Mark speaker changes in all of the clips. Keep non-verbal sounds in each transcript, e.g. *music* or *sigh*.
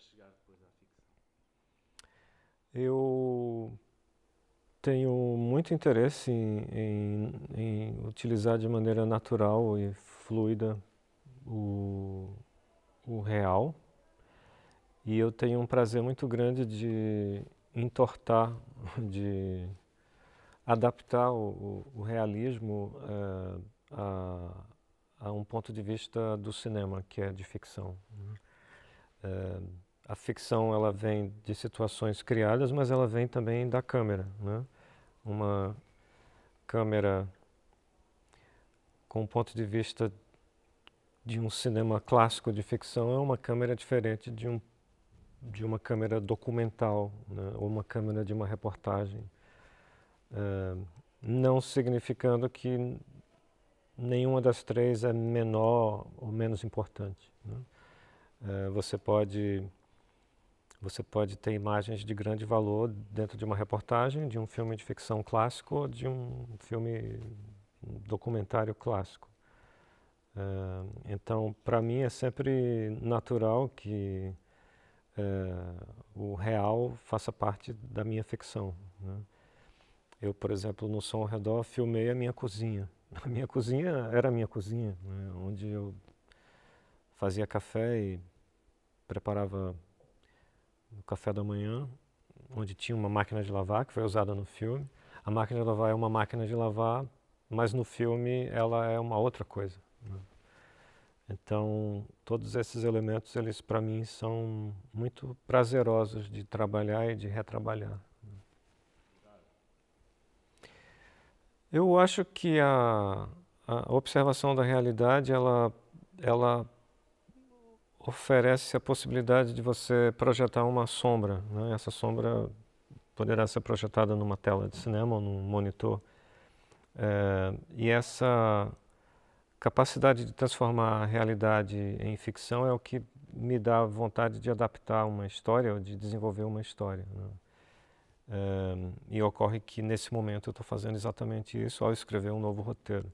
Speaker 1: chegar depois à ficção? Eu tenho muito interesse em, em, em utilizar de maneira natural e fluida o, o real e eu tenho um prazer muito grande de entortar, *laughs* de adaptar o, o, realismo eh, a, a, um ponto de vista do cinema, que é de ficção. Uhum a ficção ela vem de situações criadas, mas ela vem também da câmera, né? Uma câmera com o ponto de vista de um cinema clássico de ficção é uma câmera diferente de um de uma câmera documental né? ou uma câmera de uma reportagem, eh, não significando que nenhuma das três é menor ou menos importante. Né? Eh, você pode você pode ter imagens de grande valor dentro de uma reportagem, de um filme de ficção clássico ou de um filme documentário clássico. Uh, então, para mim é sempre natural que uh, o real faça parte da minha ficção. Né? Eu, por exemplo, no Som ao Redor filmei a minha cozinha. *laughs* A minha cozinha era a minha cozinha, né? onde eu fazia café e preparava no café da manhã, onde tinha uma máquina de lavar que foi usada no filme. A máquina de lavar é uma máquina de lavar, mas no filme ela é uma outra coisa. Né? Então, todos esses elementos, eles para mim são muito prazerosos de trabalhar e de retrabalhar. Né? Eu acho que a, a observação da realidade, ela, ela oferece a possibilidade de você projetar uma sombra. Né? Essa sombra poderá ser projetada numa tela de cinema ou num monitor. É, e essa capacidade de transformar a realidade em ficção é o que me dá vontade de adaptar uma história ou de desenvolver uma história. Né? É, e ocorre que nesse momento eu estou fazendo exatamente isso ao escrever um novo roteiro.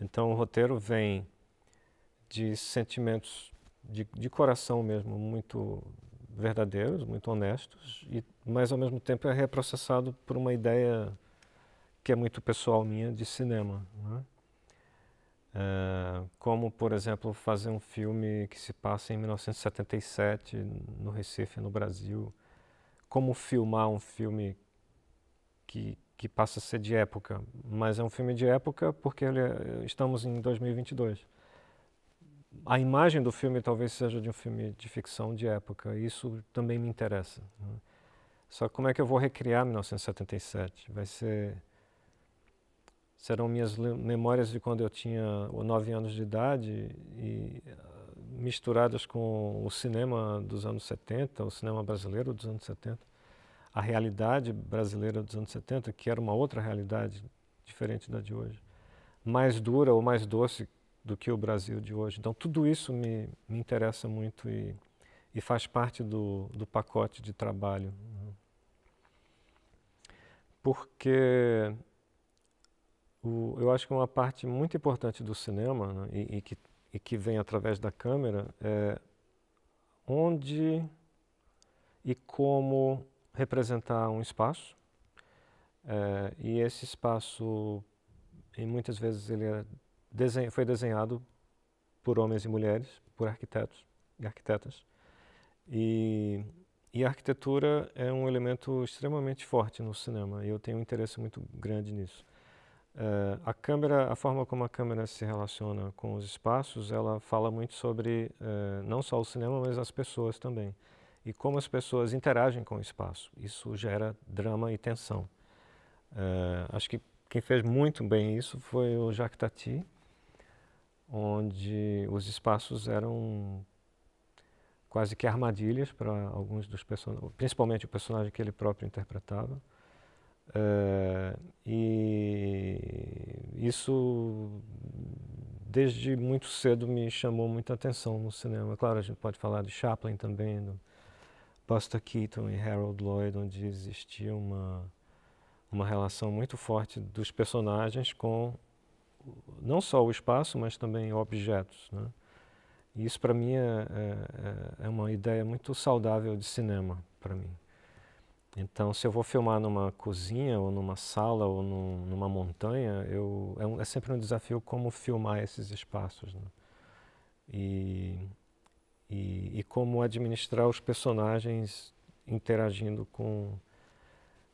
Speaker 1: Então o roteiro vem de sentimentos de, de coração mesmo, muito verdadeiros, muito honestos, e, mas ao mesmo tempo é reprocessado por uma ideia que é muito pessoal minha de cinema. Né? É, como, por exemplo, fazer um filme que se passa em 1977 no Recife, no Brasil. Como filmar um filme que, que passa a ser de época, mas é um filme de época porque ele, é, estamos em 2022 a imagem do filme talvez seja de um filme de ficção de época, e isso também me interessa. Né? Só como é que eu vou recriar 1977? Vai ser serão minhas memórias de quando eu tinha nove anos de idade e ah, misturadas com o cinema dos anos 70, o cinema brasileiro dos anos 70, a realidade brasileira dos anos 70, que era uma outra realidade diferente da de hoje, mais dura ou mais doce do que o Brasil de hoje. Então, tudo isso me, me interessa muito e, e faz parte do, do pacote de trabalho. Porque o, eu acho que uma parte muito importante do cinema, né, e, e, que, e que vem através da câmera, é onde e como representar um espaço. É, e esse espaço, e muitas vezes ele é desenho, foi desenhado por homens e mulheres, por arquitetos e arquitetas. E, e a arquitetura é um elemento extremamente forte no cinema e eu tenho um interesse muito grande nisso. Uh, a câmera, a forma como a câmera se relaciona com os espaços, ela fala muito sobre uh, não só o cinema, mas as pessoas também. E como as pessoas interagem com o espaço. Isso gera drama e tensão. Uh, acho que quem fez muito bem isso foi o Jacques Tati, onde os espaços eram quase que armadilhas para alguns dos personagens, principalmente o personagem que ele próprio interpretava. Eh, e isso desde muito cedo me chamou muita atenção no cinema. Claro, a gente pode falar de Chaplin também, do Buster Keaton e Harold Lloyd, onde existia uma, uma relação muito forte dos personagens com não só o espaço, mas também objetos. Né? E isso para mim é, é, é, é, uma ideia muito saudável de cinema para mim. Então, se eu vou filmar numa cozinha ou numa sala ou numa montanha, eu, é, um, é, sempre um desafio como filmar esses espaços né? e, e, e como administrar os personagens interagindo com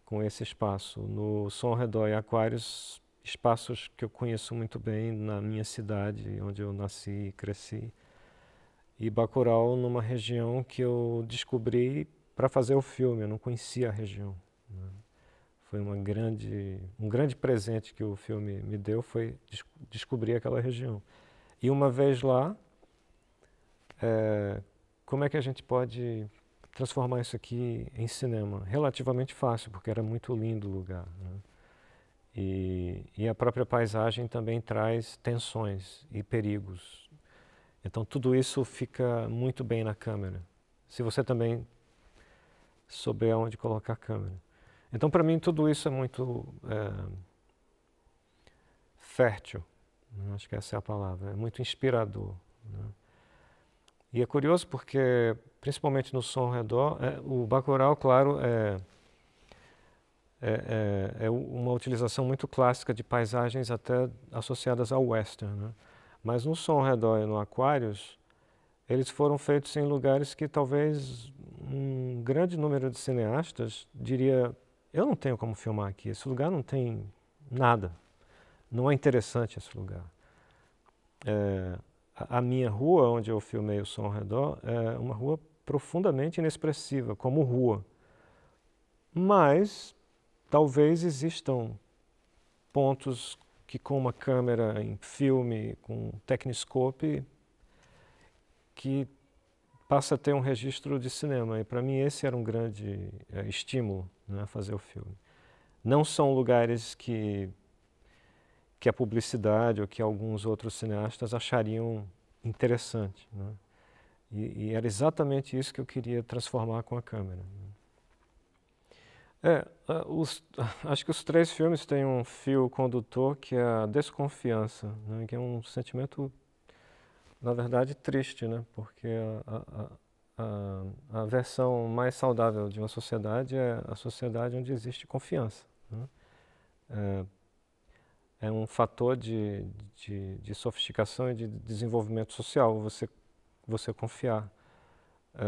Speaker 1: com esse espaço. No Som ao Redor e Aquários espaços que eu conheço muito bem na minha cidade, onde eu nasci e cresci. E Bacurau numa região que eu descobri para fazer o filme, eu não conhecia a região. Né? Foi uma grande, um grande presente que o filme me deu foi des descobrir aquela região. E uma vez lá, é, como é que a gente pode transformar isso aqui em cinema? Relativamente fácil, porque era muito lindo o lugar. Né? E, e a própria paisagem também traz tensões e perigos. Então tudo isso fica muito bem na câmera. Se você também souber onde colocar a câmera. Então para mim tudo isso é muito é, fértil. Né? Acho que essa é a palavra. É muito inspirador. Né? E é curioso porque, principalmente no som ao redor, é, o Bacurau, claro, é, é, é, é, uma utilização muito clássica de paisagens até associadas ao western. Né? Mas no Som Redor e no Aquarius, eles foram feitos em lugares que talvez um grande número de cineastas diria eu não tenho como filmar aqui, esse lugar não tem nada, não é interessante esse lugar. É, a, a minha rua, onde eu filmei o som ao redor, é uma rua profundamente inexpressiva, como rua. Mas Talvez existam pontos que com uma câmera em filme, com um Techniscope, que passa a ter um registro de cinema. E para mim esse era um grande é, estímulo, né, fazer o filme. Não são lugares que que a publicidade ou que alguns outros cineastas achariam interessante. Né? E, e, era exatamente isso que eu queria transformar com a câmera. Né? É, os, *laughs* acho que os três filmes têm um fio condutor que é a desconfiança, né, que é um sentimento, na verdade, triste, né, porque a, a, a, a versão mais saudável de uma sociedade é a sociedade onde existe confiança. Né? É, é um fator de, de, de, sofisticação e de desenvolvimento social você, você confiar é,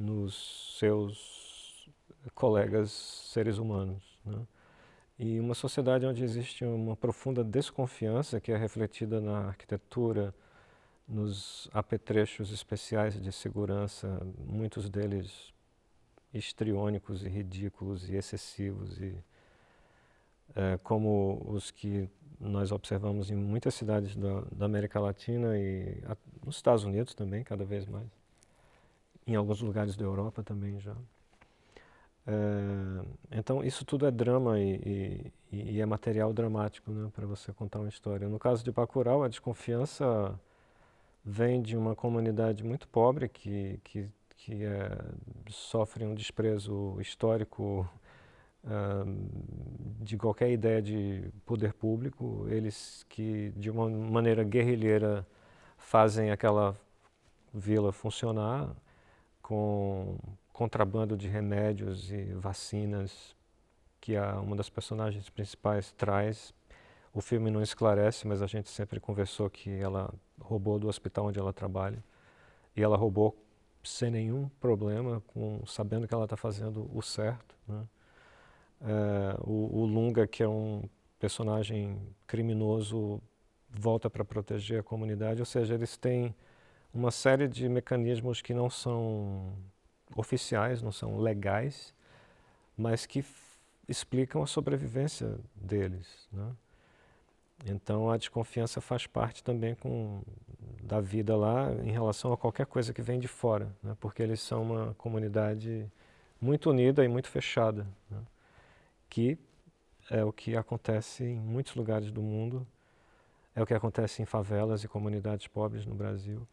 Speaker 1: nos seus colegas seres humanos. Né? E uma sociedade onde existe uma profunda desconfiança que é refletida na arquitetura, nos apetrechos especiais de segurança, muitos deles histriônicos e ridículos e excessivos e é, como os que nós observamos em muitas cidades da, da América Latina e a, nos Estados Unidos também, cada vez mais, em alguns lugares da Europa também já. É, então, isso tudo é drama e, e, e é material dramático né, para você contar uma história. No caso de Bacurau, a desconfiança vem de uma comunidade muito pobre que, que, que é, sofre um desprezo histórico eh, de qualquer ideia de poder público, eles que de uma maneira guerrilheira fazem aquela vila funcionar com contrabando de remédios e vacinas que a, uma das personagens principais traz. O filme não esclarece, mas a gente sempre conversou que ela roubou do hospital onde ela trabalha. E ela roubou sem nenhum problema, com, sabendo que ela está fazendo o certo. Né? É, o, o Lunga, que é um personagem criminoso, volta para proteger a comunidade. Ou seja, eles têm uma série de mecanismos que não são oficiais, não são legais, mas que explicam a sobrevivência deles. Né? Então a desconfiança faz parte também com, da vida lá em relação a qualquer coisa que vem de fora, né? porque eles são uma comunidade muito unida e muito fechada, né? que é o que acontece em muitos lugares do mundo, é o que acontece em favelas e comunidades pobres no Brasil.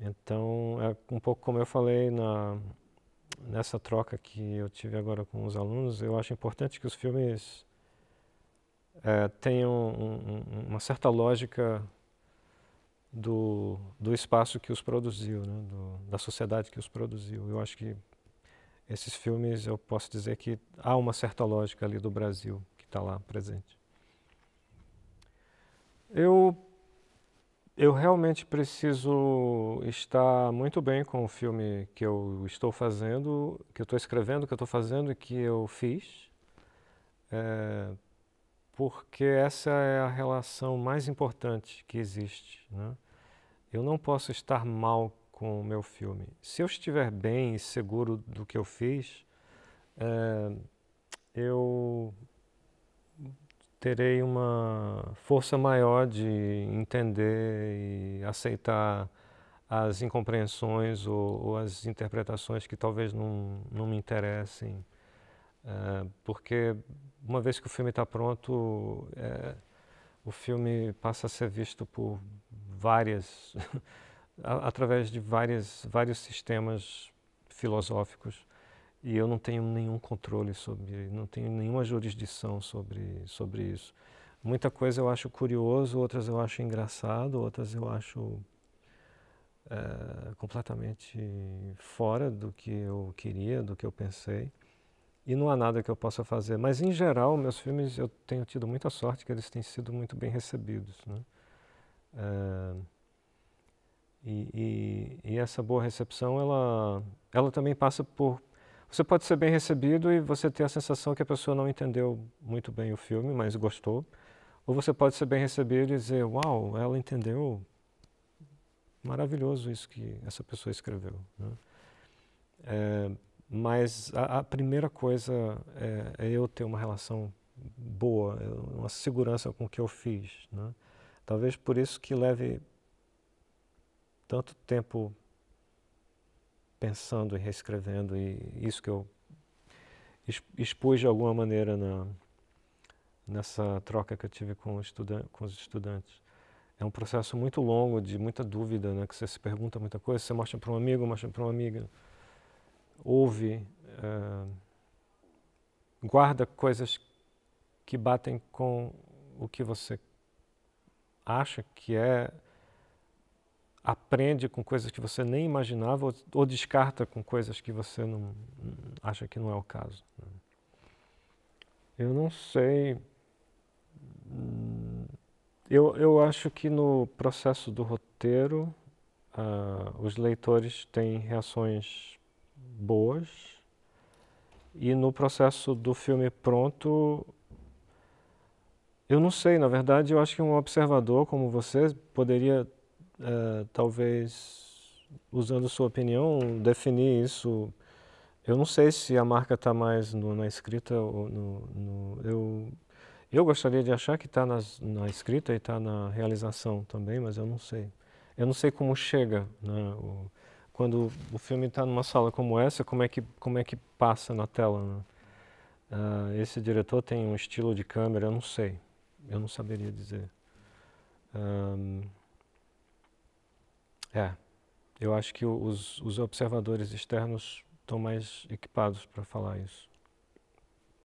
Speaker 1: Então, é um pouco como eu falei na, nessa troca que eu tive agora com os alunos, eu acho importante que os filmes é, tenham um, uma certa lógica do, do espaço que os produziu, né? do, da sociedade que os produziu. Eu acho que esses filmes, eu posso dizer que há uma certa lógica ali do Brasil que está lá presente. Eu eu realmente preciso estar muito bem com o filme que eu estou fazendo, que eu estou escrevendo, que eu estou fazendo e que eu fiz, é, porque essa é a relação mais importante que existe. Né? Eu não posso estar mal com o meu filme. Se eu estiver bem e seguro do que eu fiz, é, eu terei uma força maior de entender e aceitar as incompreensões ou, ou as interpretações que talvez não, não me interessem. É, porque uma vez que o filme está pronto, é, o filme passa a ser visto por várias, *laughs* através de várias, vários sistemas filosóficos e eu não tenho nenhum controle sobre, não tenho nenhuma jurisdição sobre, sobre isso. Muita coisa eu acho curioso, outras eu acho engraçado, outras eu acho é, completamente fora do que eu queria, do que eu pensei. E não há nada que eu possa fazer. Mas, em geral, meus filmes, eu tenho tido muita sorte que eles têm sido muito bem recebidos. Né? É, e, e, e essa boa recepção, ela, ela também passa por, você pode ser bem recebido e você ter a sensação que a pessoa não entendeu muito bem o filme, mas gostou. Ou você pode ser bem recebido e dizer, uau, ela entendeu, maravilhoso isso que essa pessoa escreveu. Né? É, mas a, a, primeira coisa é, é, eu ter uma relação boa, é uma segurança com o que eu fiz. Né? Talvez por isso que leve tanto tempo pensando e reescrevendo, e isso que eu expus de alguma maneira na, nessa troca que eu tive com, com os estudantes. É um processo muito longo, de muita dúvida, né? que você se pergunta muita coisa, você mostra para um amigo, mostra para uma amiga, ouve, é, guarda coisas que batem com o que você acha que é aprende com coisas que você nem imaginava ou, ou descarta com coisas que você não acha que não é o caso. Né? Eu não sei. Eu, eu acho que no processo do roteiro, uh, os leitores têm reações boas. E no processo do filme pronto, eu não sei, na verdade, eu acho que um observador como você poderia uh, talvez, usando sua opinião, definir isso. Eu não sei se a marca está mais no, na escrita ou no, no, eu, eu gostaria de achar que está na escrita e está na realização também, mas eu não sei. Eu não sei como chega, né, o, quando o filme está numa sala como essa, como é que, como é que passa na tela? Né? Uh, esse diretor tem um estilo de câmera, eu não sei, eu não saberia dizer. Um, é, eu acho que os, os observadores externos estão mais equipados para falar isso.